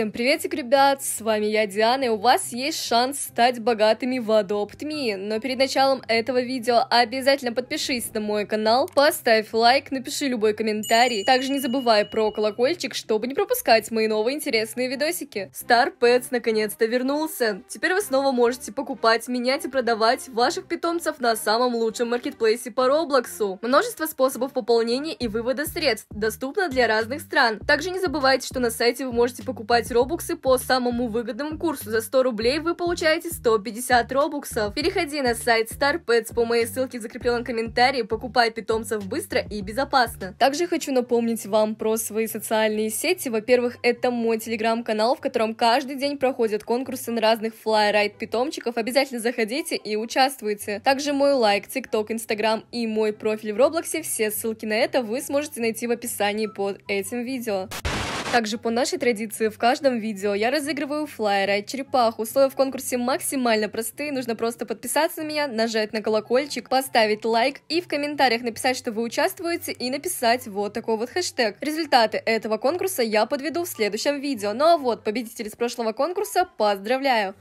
Всем приветик, ребят! С вами я, Диана, и у вас есть шанс стать богатыми в AdoptMe. Но перед началом этого видео обязательно подпишись на мой канал, поставь лайк, напиши любой комментарий. Также не забывай про колокольчик, чтобы не пропускать мои новые интересные видосики. Star Pets наконец-то вернулся. Теперь вы снова можете покупать, менять и продавать ваших питомцев на самом лучшем маркетплейсе по Роблоксу. Множество способов пополнения и вывода средств доступно для разных стран. Также не забывайте, что на сайте вы можете покупать покупать робуксы по самому выгодному курсу. За 100 рублей вы получаете 150 робуксов. Переходи на сайт StarPets по моей ссылке в закрепленном комментарии, покупай питомцев быстро и безопасно. Также хочу напомнить вам про свои социальные сети. Во-первых, это мой телеграм-канал, в котором каждый день проходят конкурсы на разных флайрайд питомчиков. Обязательно заходите и участвуйте. Также мой лайк, тикток, инстаграм и мой профиль в Роблоксе. Все ссылки на это вы сможете найти в описании под этим видео. Также по нашей традиции в каждом видео я разыгрываю флайеры от черепах. Условия в конкурсе максимально простые, нужно просто подписаться на меня, нажать на колокольчик, поставить лайк и в комментариях написать, что вы участвуете и написать вот такой вот хэштег. Результаты этого конкурса я подведу в следующем видео. Ну а вот победитель с прошлого конкурса поздравляю!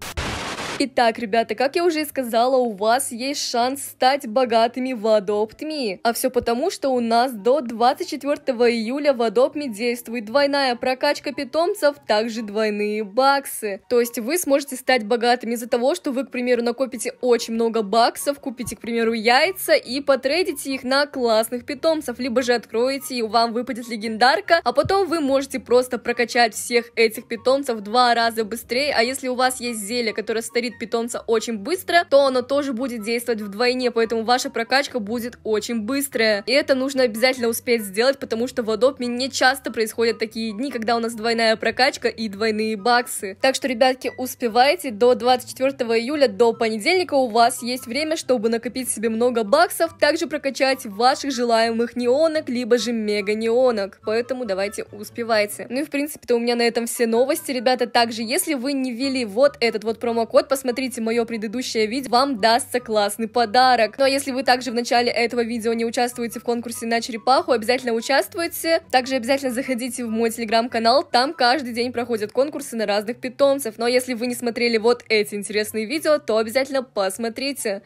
Итак, ребята, как я уже и сказала, у вас есть шанс стать богатыми в AdoptMe. А все потому, что у нас до 24 июля в AdoptMe действует двойная прокачка питомцев, также двойные баксы. То есть вы сможете стать богатыми из-за того, что вы, к примеру, накопите очень много баксов, купите, к примеру, яйца и потрейдите их на классных питомцев, либо же откроете и вам выпадет легендарка, а потом вы можете просто прокачать всех этих питомцев в два раза быстрее, а если у вас есть зелье, которое старит вид питомца очень быстро, то оно тоже будет действовать вдвойне, поэтому ваша прокачка будет очень быстрая. И это нужно обязательно успеть сделать, потому что в Адопме не часто происходят такие дни, когда у нас двойная прокачка и двойные баксы. Так что, ребятки, успевайте, до 24 июля, до понедельника у вас есть время, чтобы накопить себе много баксов, также прокачать ваших желаемых неонок, либо же мега неонок. Поэтому давайте успевайте. Ну и в принципе-то у меня на этом все новости, ребята. Также, если вы не ввели вот этот вот промокод, посмотрите мое предыдущее видео, вам дастся классный подарок. Ну а если вы также в начале этого видео не участвуете в конкурсе на черепаху, обязательно участвуйте. Также обязательно заходите в мой телеграм-канал, там каждый день проходят конкурсы на разных питомцев. Но ну, а если вы не смотрели вот эти интересные видео, то обязательно посмотрите.